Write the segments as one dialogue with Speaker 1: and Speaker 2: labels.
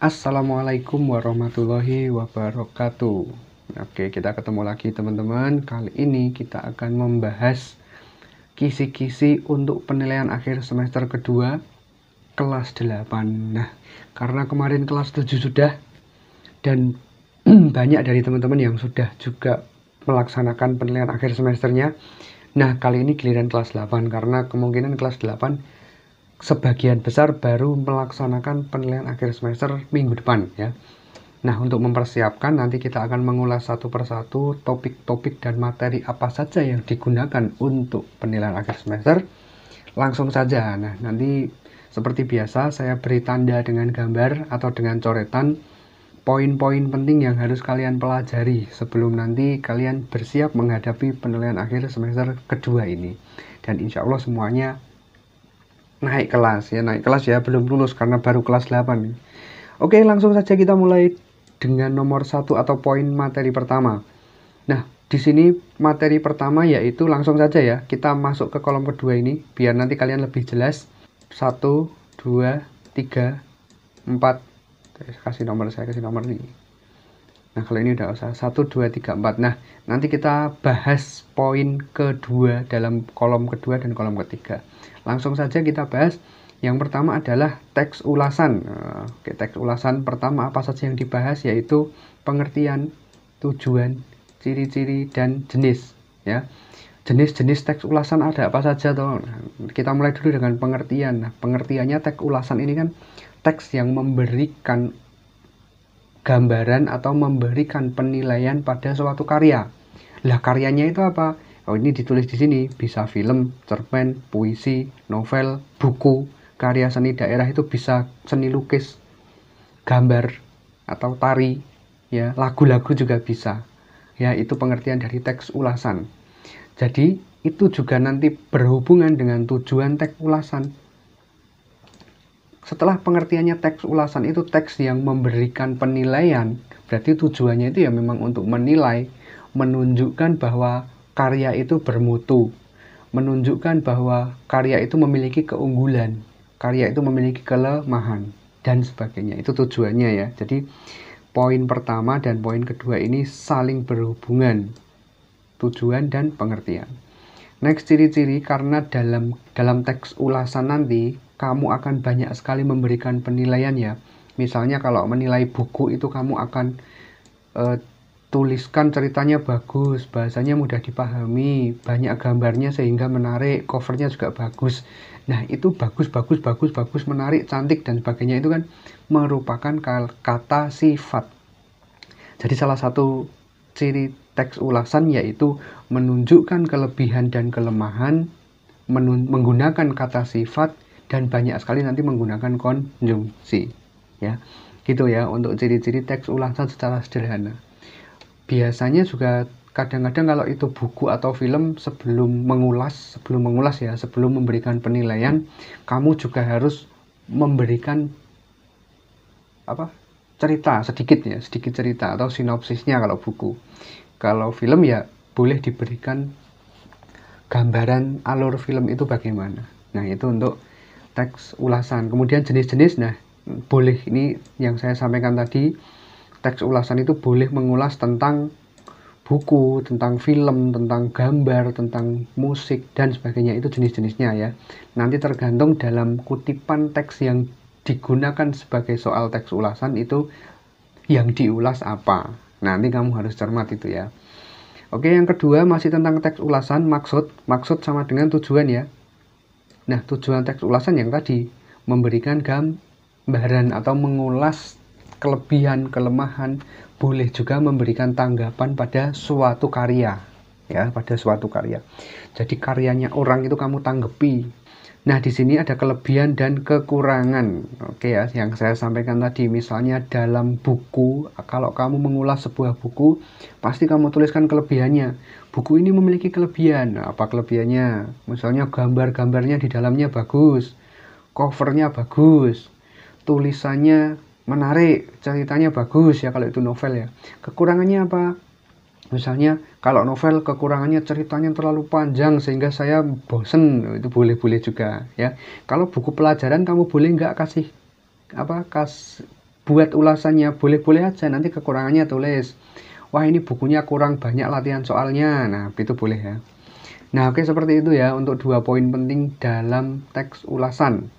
Speaker 1: Assalamualaikum warahmatullahi wabarakatuh. Oke, kita ketemu lagi teman-teman. Kali ini kita akan membahas kisi-kisi untuk penilaian akhir semester kedua kelas 8. Nah, karena kemarin kelas 7 sudah dan banyak dari teman-teman yang sudah juga melaksanakan penilaian akhir semesternya. Nah, kali ini giliran kelas 8 karena kemungkinan kelas 8 sebagian besar baru melaksanakan penilaian akhir semester minggu depan ya. Nah, untuk mempersiapkan nanti kita akan mengulas satu persatu topik-topik dan materi apa saja yang digunakan untuk penilaian akhir semester. Langsung saja. Nah, nanti seperti biasa saya beri tanda dengan gambar atau dengan coretan poin-poin penting yang harus kalian pelajari sebelum nanti kalian bersiap menghadapi penilaian akhir semester kedua ini. Dan insya Allah semuanya naik kelas ya naik kelas ya belum lulus karena baru kelas 8 nih. Oke langsung saja kita mulai dengan nomor satu atau poin materi pertama. Nah di sini materi pertama yaitu langsung saja ya kita masuk ke kolom kedua ini biar nanti kalian lebih jelas. Satu, tiga tiga, empat. kasih nomor saya kasih nomor ini. nah kalau ini udah usah satu dua tiga empat nah nanti kita bahas poin kedua dalam kolom kedua dan kolom ketiga Langsung saja kita bahas. Yang pertama adalah teks ulasan. Eh, oke, teks ulasan pertama apa saja yang dibahas yaitu pengertian, tujuan, ciri-ciri dan jenis, ya. Jenis-jenis teks ulasan ada apa saja toh? Nah, kita mulai dulu dengan pengertian. Nah, pengertiannya teks ulasan ini kan teks yang memberikan gambaran atau memberikan penilaian pada suatu karya. Lah karyanya itu apa? oh ini ditulis di sini bisa film cerpen puisi novel buku karya seni daerah itu bisa seni lukis gambar atau tari ya lagu-lagu juga bisa ya itu pengertian dari teks ulasan jadi itu juga nanti berhubungan dengan tujuan teks ulasan setelah pengertiannya teks ulasan itu teks yang memberikan penilaian berarti tujuannya itu ya memang untuk menilai menunjukkan bahwa karya itu bermutu, menunjukkan bahwa karya itu memiliki keunggulan, karya itu memiliki kelemahan, dan sebagainya. Itu tujuannya ya. Jadi poin pertama dan poin kedua ini saling berhubungan, tujuan dan pengertian. Next ciri-ciri karena dalam dalam teks ulasan nanti kamu akan banyak sekali memberikan penilaian ya. Misalnya kalau menilai buku itu kamu akan eh, tuliskan ceritanya bagus, bahasanya mudah dipahami, banyak gambarnya sehingga menarik, covernya juga bagus. Nah itu bagus, bagus, bagus, bagus, menarik, cantik dan sebagainya itu kan merupakan kata sifat. Jadi salah satu ciri teks ulasan yaitu menunjukkan kelebihan dan kelemahan, menggunakan kata sifat dan banyak sekali nanti menggunakan konjungsi. Ya, gitu ya untuk ciri-ciri teks ulasan secara sederhana biasanya juga kadang-kadang kalau itu buku atau film sebelum mengulas, sebelum mengulas ya, sebelum memberikan penilaian, kamu juga harus memberikan apa? cerita sedikit ya, sedikit cerita atau sinopsisnya kalau buku. Kalau film ya boleh diberikan gambaran alur film itu bagaimana. Nah, itu untuk teks ulasan. Kemudian jenis-jenis nah boleh ini yang saya sampaikan tadi teks ulasan itu boleh mengulas tentang buku, tentang film, tentang gambar, tentang musik, dan sebagainya. Itu jenis-jenisnya ya. Nanti tergantung dalam kutipan teks yang digunakan sebagai soal teks ulasan itu yang diulas apa. Nanti kamu harus cermat itu ya. Oke, yang kedua masih tentang teks ulasan, maksud. Maksud sama dengan tujuan ya. Nah, tujuan teks ulasan yang tadi memberikan gambaran atau mengulas kelebihan, kelemahan, boleh juga memberikan tanggapan pada suatu karya, ya, pada suatu karya. Jadi karyanya orang itu kamu tanggapi. Nah, di sini ada kelebihan dan kekurangan. Oke ya, yang saya sampaikan tadi misalnya dalam buku, kalau kamu mengulas sebuah buku, pasti kamu tuliskan kelebihannya. Buku ini memiliki kelebihan. apa kelebihannya? Misalnya gambar-gambarnya di dalamnya bagus, covernya bagus, tulisannya menarik, ceritanya bagus ya kalau itu novel ya. Kekurangannya apa? Misalnya kalau novel kekurangannya ceritanya terlalu panjang sehingga saya bosen itu boleh-boleh juga ya. Kalau buku pelajaran kamu boleh nggak kasih apa kas buat ulasannya boleh-boleh aja nanti kekurangannya tulis. Wah ini bukunya kurang banyak latihan soalnya. Nah itu boleh ya. Nah oke seperti itu ya untuk dua poin penting dalam teks ulasan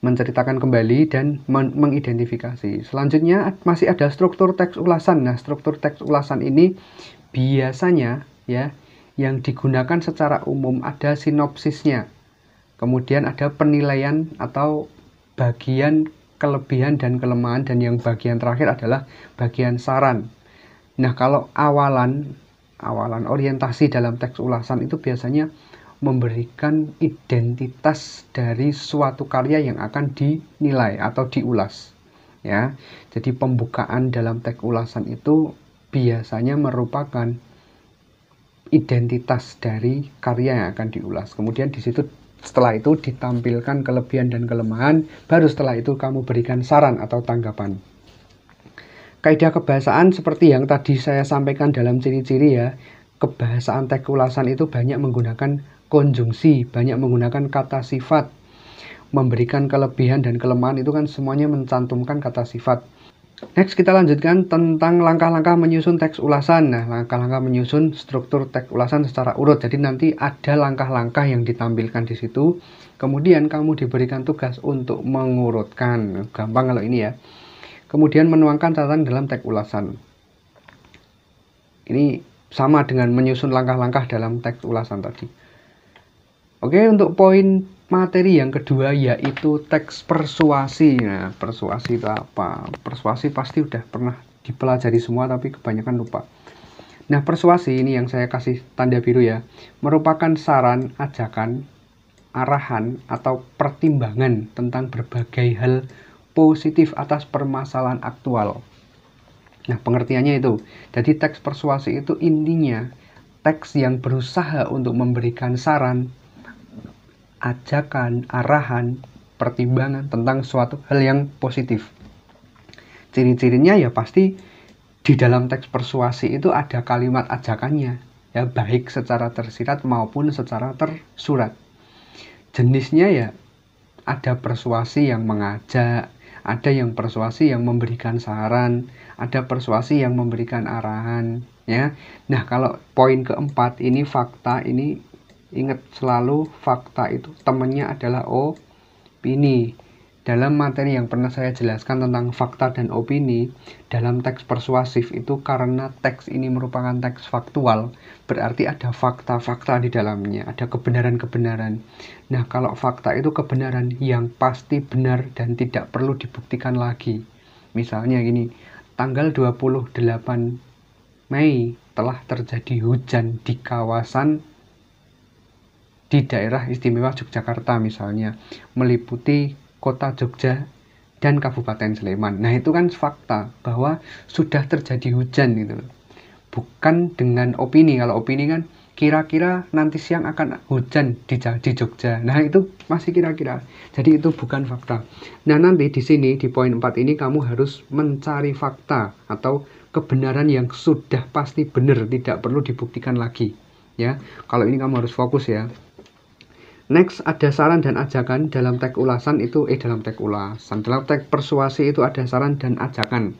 Speaker 1: menceritakan kembali dan men mengidentifikasi. Selanjutnya masih ada struktur teks ulasan. Nah, struktur teks ulasan ini biasanya ya yang digunakan secara umum ada sinopsisnya. Kemudian ada penilaian atau bagian kelebihan dan kelemahan dan yang bagian terakhir adalah bagian saran. Nah, kalau awalan awalan orientasi dalam teks ulasan itu biasanya memberikan identitas dari suatu karya yang akan dinilai atau diulas ya. Jadi pembukaan dalam teks ulasan itu biasanya merupakan identitas dari karya yang akan diulas. Kemudian di situ setelah itu ditampilkan kelebihan dan kelemahan, baru setelah itu kamu berikan saran atau tanggapan. Kaidah kebahasaan seperti yang tadi saya sampaikan dalam ciri-ciri ya, kebahasaan teks ulasan itu banyak menggunakan konjungsi, banyak menggunakan kata sifat, memberikan kelebihan dan kelemahan itu kan semuanya mencantumkan kata sifat. Next kita lanjutkan tentang langkah-langkah menyusun teks ulasan. Nah, langkah-langkah menyusun struktur teks ulasan secara urut. Jadi nanti ada langkah-langkah yang ditampilkan di situ. Kemudian kamu diberikan tugas untuk mengurutkan. Gampang kalau ini ya. Kemudian menuangkan catatan dalam teks ulasan. Ini sama dengan menyusun langkah-langkah dalam teks ulasan tadi. Oke, untuk poin materi yang kedua yaitu teks persuasi. Nah, persuasi itu apa? Persuasi pasti udah pernah dipelajari semua tapi kebanyakan lupa. Nah, persuasi ini yang saya kasih tanda biru ya, merupakan saran, ajakan, arahan atau pertimbangan tentang berbagai hal positif atas permasalahan aktual. Nah, pengertiannya itu. Jadi teks persuasi itu intinya teks yang berusaha untuk memberikan saran, ajakan, arahan, pertimbangan tentang suatu hal yang positif. Ciri-cirinya ya pasti di dalam teks persuasi itu ada kalimat ajakannya, ya baik secara tersirat maupun secara tersurat. Jenisnya ya ada persuasi yang mengajak, ada yang persuasi yang memberikan saran, ada persuasi yang memberikan arahan, ya. Nah, kalau poin keempat ini fakta ini Ingat selalu fakta itu temannya adalah opini. Dalam materi yang pernah saya jelaskan tentang fakta dan opini, dalam teks persuasif itu karena teks ini merupakan teks faktual, berarti ada fakta-fakta di dalamnya, ada kebenaran-kebenaran. Nah, kalau fakta itu kebenaran yang pasti benar dan tidak perlu dibuktikan lagi. Misalnya gini, tanggal 28 Mei telah terjadi hujan di kawasan di daerah istimewa Yogyakarta misalnya meliputi kota Jogja dan Kabupaten Sleman. Nah itu kan fakta bahwa sudah terjadi hujan gitu loh. Bukan dengan opini, kalau opini kan kira-kira nanti siang akan hujan di, di Jogja. Nah itu masih kira-kira. Jadi itu bukan fakta. Nah nanti di sini di poin 4 ini kamu harus mencari fakta atau kebenaran yang sudah pasti benar, tidak perlu dibuktikan lagi. Ya, kalau ini kamu harus fokus ya. Next ada saran dan ajakan dalam tag ulasan itu eh dalam tag ulasan dalam tag persuasi itu ada saran dan ajakan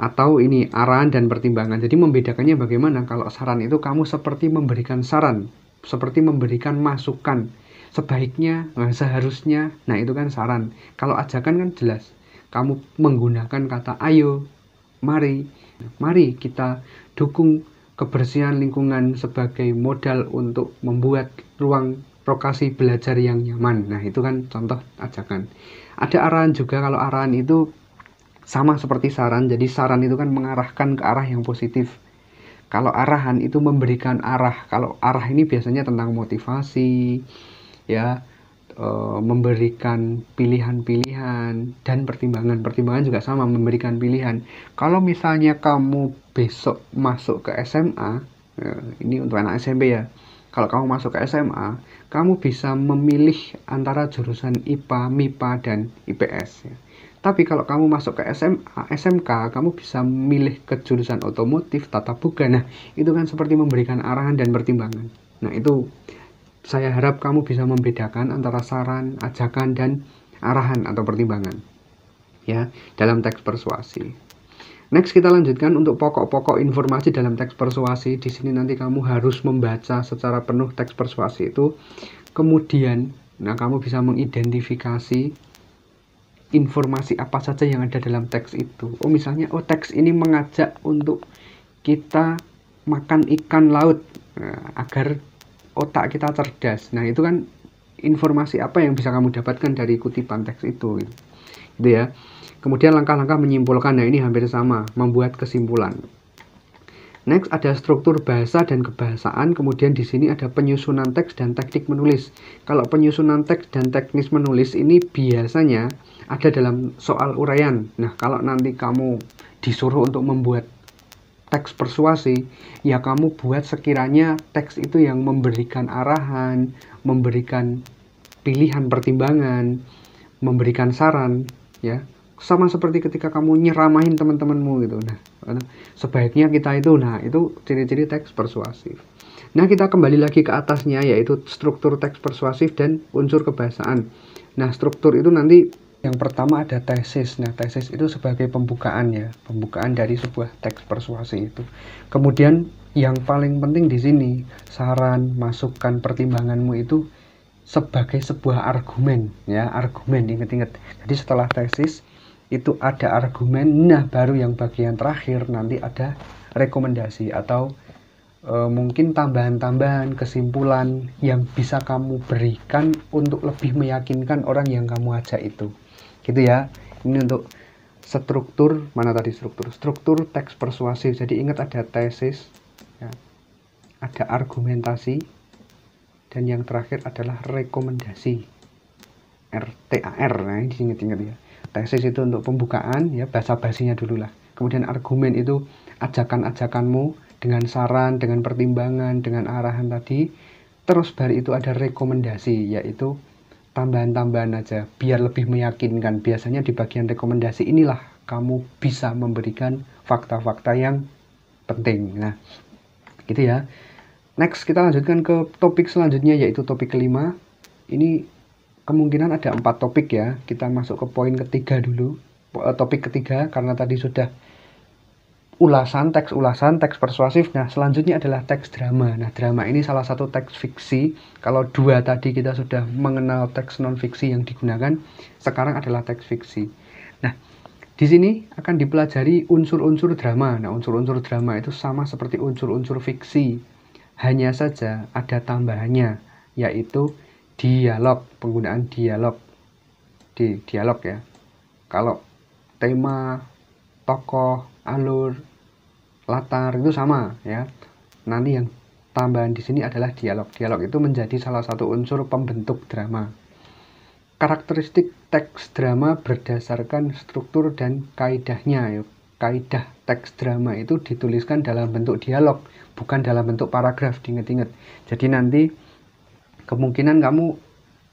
Speaker 1: atau ini arahan dan pertimbangan. Jadi membedakannya bagaimana kalau saran itu kamu seperti memberikan saran, seperti memberikan masukan sebaiknya, eh, seharusnya. Nah, itu kan saran. Kalau ajakan kan jelas. Kamu menggunakan kata ayo, mari, mari kita dukung kebersihan lingkungan sebagai modal untuk membuat ruang lokasi belajar yang nyaman. Nah, itu kan contoh ajakan. Ada arahan juga kalau arahan itu sama seperti saran. Jadi saran itu kan mengarahkan ke arah yang positif. Kalau arahan itu memberikan arah. Kalau arah ini biasanya tentang motivasi, ya, e, memberikan pilihan-pilihan dan pertimbangan. Pertimbangan juga sama memberikan pilihan. Kalau misalnya kamu besok masuk ke SMA, ya, ini untuk anak SMP ya. Kalau kamu masuk ke SMA, kamu bisa memilih antara jurusan IPA, MIPA, dan IPS. Ya. Tapi kalau kamu masuk ke SMA, SMK, kamu bisa memilih ke jurusan otomotif, tata buka. Nah, itu kan seperti memberikan arahan dan pertimbangan. Nah, itu saya harap kamu bisa membedakan antara saran, ajakan, dan arahan atau pertimbangan. Ya, dalam teks persuasi. Next kita lanjutkan untuk pokok-pokok informasi dalam teks persuasi. Di sini nanti kamu harus membaca secara penuh teks persuasi itu. Kemudian, nah kamu bisa mengidentifikasi informasi apa saja yang ada dalam teks itu. Oh, misalnya oh teks ini mengajak untuk kita makan ikan laut nah, agar otak kita cerdas. Nah, itu kan informasi apa yang bisa kamu dapatkan dari kutipan teks itu gitu ya. Kemudian langkah-langkah menyimpulkan, nah ini hampir sama, membuat kesimpulan. Next ada struktur bahasa dan kebahasaan, kemudian di sini ada penyusunan teks dan teknik menulis. Kalau penyusunan teks dan teknis menulis ini biasanya ada dalam soal uraian. Nah, kalau nanti kamu disuruh untuk membuat teks persuasi, ya kamu buat sekiranya teks itu yang memberikan arahan, memberikan pilihan pertimbangan, memberikan saran, ya sama seperti ketika kamu nyeramahin teman-temanmu gitu nah sebaiknya kita itu nah itu ciri-ciri teks persuasif nah kita kembali lagi ke atasnya yaitu struktur teks persuasif dan unsur kebahasaan nah struktur itu nanti yang pertama ada tesis nah tesis itu sebagai pembukaan ya pembukaan dari sebuah teks persuasi itu kemudian yang paling penting di sini saran masukan pertimbanganmu itu sebagai sebuah argumen ya argumen inget-inget jadi setelah tesis itu ada argumen nah baru yang bagian terakhir nanti ada rekomendasi atau e, mungkin tambahan-tambahan kesimpulan yang bisa kamu berikan untuk lebih meyakinkan orang yang kamu ajak itu gitu ya ini untuk struktur mana tadi struktur struktur teks persuasif jadi ingat ada tesis ya. ada argumentasi dan yang terakhir adalah rekomendasi RTAR nah ini ingat-ingat ya tesis itu untuk pembukaan ya bahasa basinya dulu lah kemudian argumen itu ajakan-ajakanmu dengan saran dengan pertimbangan dengan arahan tadi terus baru itu ada rekomendasi yaitu tambahan-tambahan aja biar lebih meyakinkan biasanya di bagian rekomendasi inilah kamu bisa memberikan fakta-fakta yang penting nah gitu ya next kita lanjutkan ke topik selanjutnya yaitu topik kelima ini kemungkinan ada empat topik ya. Kita masuk ke poin ketiga dulu. Eh, topik ketiga karena tadi sudah ulasan teks ulasan teks persuasif nah selanjutnya adalah teks drama nah drama ini salah satu teks fiksi kalau dua tadi kita sudah mengenal teks non fiksi yang digunakan sekarang adalah teks fiksi nah di sini akan dipelajari unsur-unsur drama nah unsur-unsur drama itu sama seperti unsur-unsur fiksi hanya saja ada tambahannya yaitu dialog penggunaan dialog di dialog ya kalau tema tokoh alur latar itu sama ya nanti yang tambahan di sini adalah dialog dialog itu menjadi salah satu unsur pembentuk drama karakteristik teks drama berdasarkan struktur dan kaidahnya ya kaidah teks drama itu dituliskan dalam bentuk dialog bukan dalam bentuk paragraf diinget-inget jadi nanti kemungkinan kamu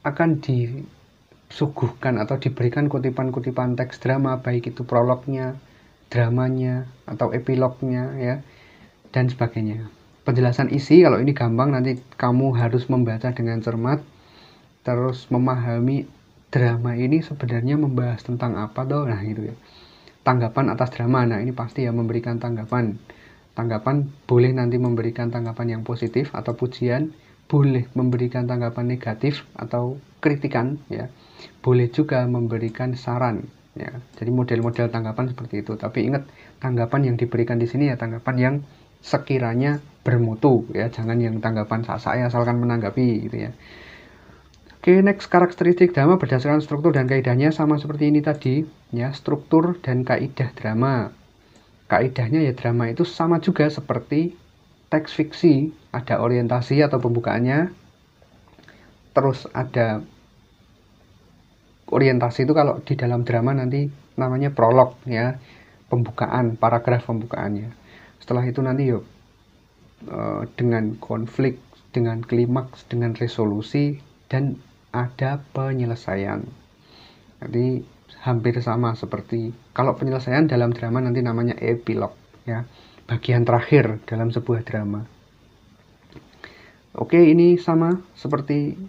Speaker 1: akan disuguhkan atau diberikan kutipan-kutipan teks drama baik itu prolognya, dramanya atau epilognya ya dan sebagainya. Penjelasan isi kalau ini gampang nanti kamu harus membaca dengan cermat terus memahami drama ini sebenarnya membahas tentang apa toh nah gitu ya. Tanggapan atas drama nah ini pasti ya memberikan tanggapan. Tanggapan boleh nanti memberikan tanggapan yang positif atau pujian boleh memberikan tanggapan negatif atau kritikan ya boleh juga memberikan saran ya jadi model-model tanggapan seperti itu tapi ingat tanggapan yang diberikan di sini ya tanggapan yang sekiranya bermutu ya jangan yang tanggapan saya asalkan menanggapi gitu ya Oke, next karakteristik drama berdasarkan struktur dan kaidahnya sama seperti ini tadi, ya, struktur dan kaidah drama. Kaidahnya ya drama itu sama juga seperti teks fiksi ada orientasi atau pembukaannya terus ada orientasi itu kalau di dalam drama nanti namanya prolog ya pembukaan paragraf pembukaannya setelah itu nanti yuk eh, dengan konflik dengan klimaks dengan resolusi dan ada penyelesaian jadi hampir sama seperti kalau penyelesaian dalam drama nanti namanya epilog ya bagian terakhir dalam sebuah drama. Oke, ini sama seperti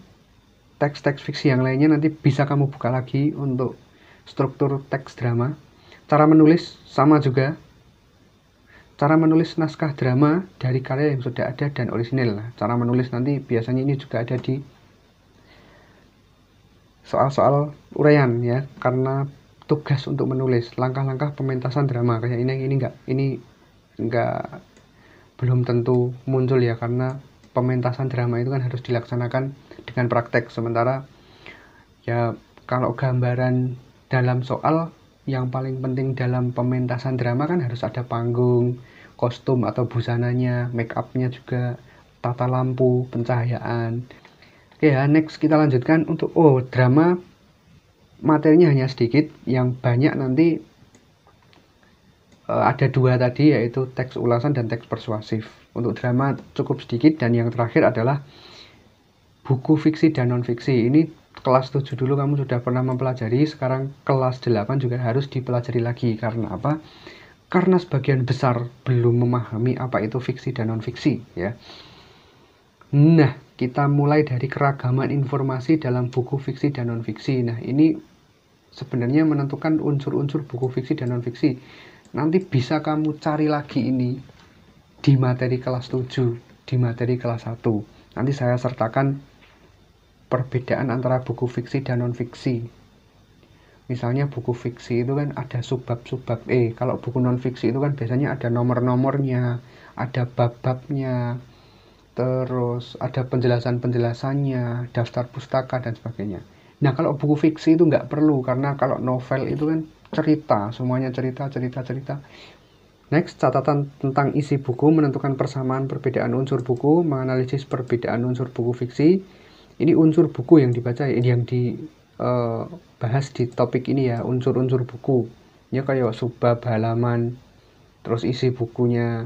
Speaker 1: teks-teks fiksi yang lainnya nanti bisa kamu buka lagi untuk struktur teks drama. Cara menulis sama juga. Cara menulis naskah drama dari karya yang sudah ada dan orisinil. Nah, cara menulis nanti biasanya ini juga ada di soal-soal uraian ya, karena tugas untuk menulis langkah-langkah pementasan drama kayak ini ini enggak ini nggak belum tentu muncul ya karena pementasan drama itu kan harus dilaksanakan dengan praktek sementara ya kalau gambaran dalam soal yang paling penting dalam pementasan drama kan harus ada panggung kostum atau busananya make upnya juga tata lampu pencahayaan oke ya next kita lanjutkan untuk oh drama materinya hanya sedikit yang banyak nanti Eh, ada dua tadi yaitu teks ulasan dan teks persuasif. Untuk drama cukup sedikit dan yang terakhir adalah buku fiksi dan non fiksi. Ini kelas 7 dulu kamu sudah pernah mempelajari, sekarang kelas 8 juga harus dipelajari lagi karena apa? Karena sebagian besar belum memahami apa itu fiksi dan non fiksi ya. Nah, kita mulai dari keragaman informasi dalam buku fiksi dan non fiksi. Nah, ini sebenarnya menentukan unsur-unsur buku fiksi dan non fiksi nanti bisa kamu cari lagi ini di materi kelas 7, di materi kelas 1. Nanti saya sertakan perbedaan antara buku fiksi dan non fiksi. Misalnya buku fiksi itu kan ada subbab-subbab E. Kalau buku non fiksi itu kan biasanya ada nomor-nomornya, ada bab-babnya, terus ada penjelasan-penjelasannya, daftar pustaka dan sebagainya. Nah kalau buku fiksi itu nggak perlu karena kalau novel itu kan cerita, semuanya cerita, cerita, cerita. Next, catatan tentang isi buku menentukan persamaan perbedaan unsur buku, menganalisis perbedaan unsur buku fiksi. Ini unsur buku yang dibaca, ya, yang dibahas eh, di topik ini ya, unsur-unsur buku. Ya kayak subbab, halaman, terus isi bukunya,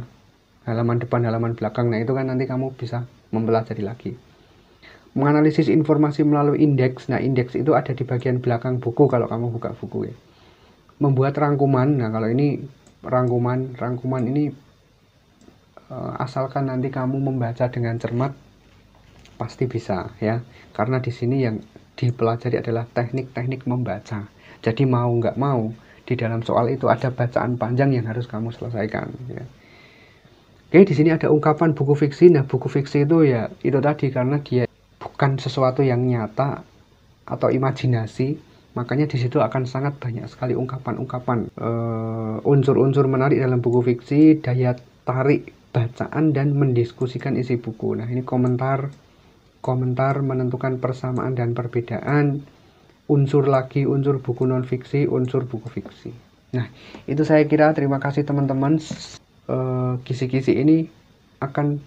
Speaker 1: halaman depan, halaman belakang. Nah itu kan nanti kamu bisa mempelajari lagi. Menganalisis informasi melalui indeks. Nah indeks itu ada di bagian belakang buku kalau kamu buka buku ya membuat rangkuman. Nah, kalau ini rangkuman, rangkuman ini eh, asalkan nanti kamu membaca dengan cermat pasti bisa ya. Karena di sini yang dipelajari adalah teknik-teknik membaca. Jadi mau nggak mau di dalam soal itu ada bacaan panjang yang harus kamu selesaikan ya. Oke, di sini ada ungkapan buku fiksi. Nah, buku fiksi itu ya itu tadi karena dia bukan sesuatu yang nyata atau imajinasi, Makanya di situ akan sangat banyak sekali ungkapan-ungkapan uh, unsur-unsur menarik dalam buku fiksi, daya tarik bacaan dan mendiskusikan isi buku. Nah, ini komentar komentar menentukan persamaan dan perbedaan, unsur lagi unsur buku non fiksi, unsur buku fiksi. Nah, itu saya kira terima kasih teman-teman. Eh, kisi-kisi uh, kisi -kisi ini akan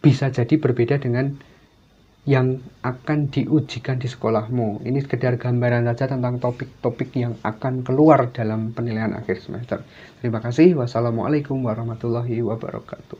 Speaker 1: bisa jadi berbeda dengan yang akan diujikan di sekolahmu. Ini sekedar gambaran saja tentang topik-topik yang akan keluar dalam penilaian akhir semester. Terima kasih. Wassalamualaikum warahmatullahi wabarakatuh.